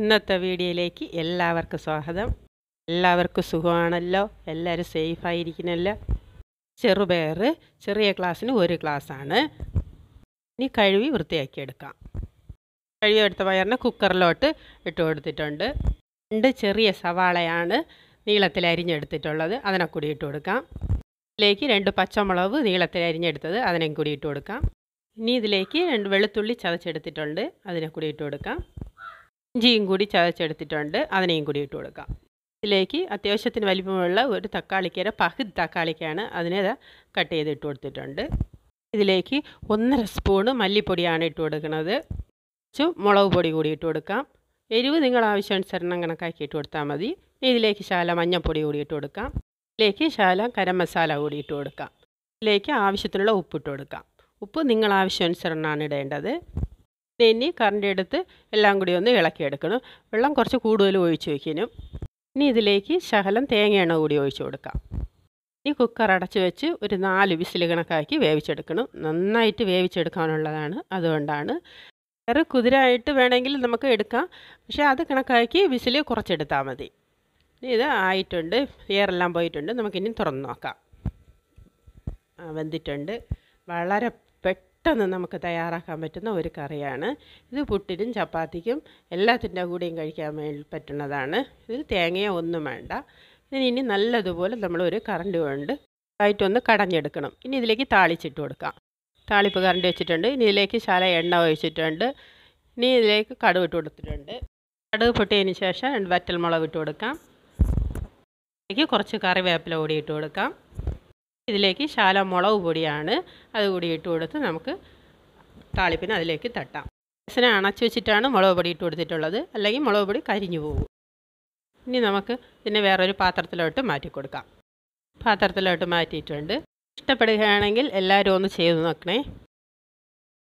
ഇന്നത്തെ വീഡിയോയിലേക്ക് എല്ലാവർക്കും സ്വാഗതം എല്ലാവർക്കും സുഖമാണല്ലോ എല്ലാവരും സേഫായിരിക്കണമല്ലോ ചെറുപയർ ചെറിയ ക്ലാസ്സിന് ഒരു ക്ലാസ്സാണ് ഇനി കഴുകി വൃത്തിയാക്കി എടുക്കാം കഴുകി എടുത്ത പയറിനെ കുക്കറിലോട്ട് ഇട്ട് കൊടുത്തിട്ടുണ്ട് രണ്ട് ചെറിയ സവാളയാണ് നീളത്തിൽ അരിഞ്ഞെടുത്തിട്ടുള്ളത് അതിനെ കൂടി ഇട്ട് കൊടുക്കാം ഇതിലേക്ക് രണ്ട് പച്ചമുളക് നീളത്തിൽ അരിഞ്ഞെടുത്തത് അതിനെയും കൂടി ഇട്ട് കൊടുക്കാം ഇനി ഇതിലേക്ക് രണ്ട് വെളുത്തുള്ളി ചതച്ചെടുത്തിട്ടുണ്ട് അതിനെ കൂടി ഇട്ട് കൊടുക്കാം ഇഞ്ചിയും കൂടി ചതച്ചെടുത്തിട്ടുണ്ട് അതിനെയും കൂടി ഇട്ട് കൊടുക്കാം ഇതിലേക്ക് അത്യാവശ്യത്തിന് വലിപ്പമുള്ള ഒരു തക്കാളിക്കര പകുതി തക്കാളിക്കാണ് അതിനെ കട്ട് ചെയ്ത് ഇട്ട് കൊടുത്തിട്ടുണ്ട് ഇതിലേക്ക് ഒന്നര സ്പൂണ് മല്ലിപ്പൊടിയാണ് ഇട്ട് കൊടുക്കുന്നത് കുറച്ച് മുളക് പൊടി കൂടി ഇട്ട് കൊടുക്കാം എരിവ് നിങ്ങൾ ആവശ്യാനുസരണം കണക്കാക്കി ഇട്ട് കൊടുത്താൽ മതി ഇതിലേക്ക് ശാല മഞ്ഞൾപ്പൊടി കൂടി ഇട്ട് കൊടുക്കാം ഇതിലേക്ക് ശാല കരം മസാല കൂടി ഇട്ട് കൊടുക്കാം ഇതിലേക്ക് ആവശ്യത്തിനുള്ള ഉപ്പിട്ട് കൊടുക്കാം ഉപ്പ് നിങ്ങൾ ആവശ്യാനുസരണമാണ് ഇടേണ്ടത് ഇനി കറണ്ട് എടുത്ത് എല്ലാം കൂടി ഒന്ന് ഇളക്കിയെടുക്കണം വെള്ളം കുറച്ച് കൂടുതൽ ഒഴിച്ചു വയ്ക്കണം ഇനി ഇതിലേക്ക് ശകലം തേങ്ങയെണ്ണ കൂടി ഒഴിച്ചു കൊടുക്കാം ഇനി കുക്കർ അടച്ചു വെച്ച് ഒരു നാല് വിസിൽ കണക്കാക്കി വേവിച്ചെടുക്കണം നന്നായിട്ട് വേവിച്ചെടുക്കാനുള്ളതാണ് അതുകൊണ്ടാണ് കയറ് കുതിരായിട്ട് വേണമെങ്കിൽ നമുക്ക് എടുക്കാം പക്ഷേ അത് കണക്കാക്കി വിസിൽ കുറച്ചെടുത്താൽ മതി ഇനി ഇത് ആയിട്ടുണ്ട് എയറെല്ലാം പോയിട്ടുണ്ട് നമുക്കിനി തുറന്ന് നോക്കാം വെന്തിട്ടുണ്ട് വളരെ പെട്ടെന്ന് പെട്ടെന്ന് നമുക്ക് തയ്യാറാക്കാൻ പറ്റുന്ന ഒരു കറിയാണ് ഇത് പുട്ടിനും ചപ്പാത്തിക്കും എല്ലാത്തിൻ്റെ കൂടെയും കഴിക്കാൻ വേണ്ടി പറ്റുന്നതാണ് ഇതിൽ തേങ്ങയോ ഒന്നും വേണ്ട ഇതിനി നല്ലതുപോലെ നമ്മൾ ഒരു കറണ്ട് കൊണ്ട് ആയിട്ടൊന്ന് കടഞ്ഞെടുക്കണം ഇനി ഇതിലേക്ക് താളിച്ചിട്ട് കൊടുക്കാം താളിപ്പ് കറണ്ട് വെച്ചിട്ടുണ്ട് ഇനി ഇതിലേക്ക് ശല എണ്ണ ഒഴിച്ചിട്ടുണ്ട് ഇനി ഇതിലേക്ക് കടുവ് ഇട്ട് കൊടുത്തിട്ടുണ്ട് കടുവ് പൊട്ടിയതിന് ശേഷം രണ്ട് മുളക് ഇട്ട് കൊടുക്കാം ഇതിലേക്ക് കുറച്ച് കറിവേപ്പില കൂടി ഇട്ട് കൊടുക്കാം ഇതിലേക്ക് ശാല മുളക് പൊടിയാണ് അതുകൂടി ഇട്ട് കൊടുത്ത് നമുക്ക് താളിപ്പിന് അതിലേക്ക് തട്ടാം ഗ്യാസിനെ അണച്ചു വെച്ചിട്ടാണ് മുളക് പൊടി ഇട്ട് കൊടുത്തിട്ടുള്ളത് അല്ലെങ്കിൽ മുളക് പൊടി കരിഞ്ഞു പോകും ഇനി നമുക്ക് ഇതിനെ വേറൊരു പാത്രത്തിലോട്ട് മാറ്റി കൊടുക്കാം പാത്രത്തിലോട്ട് മാറ്റിയിട്ടുണ്ട് ഇഷ്ടപ്പെടുകയാണെങ്കിൽ എല്ലാവരും ഒന്ന് ചെയ്ത് നോക്കണേ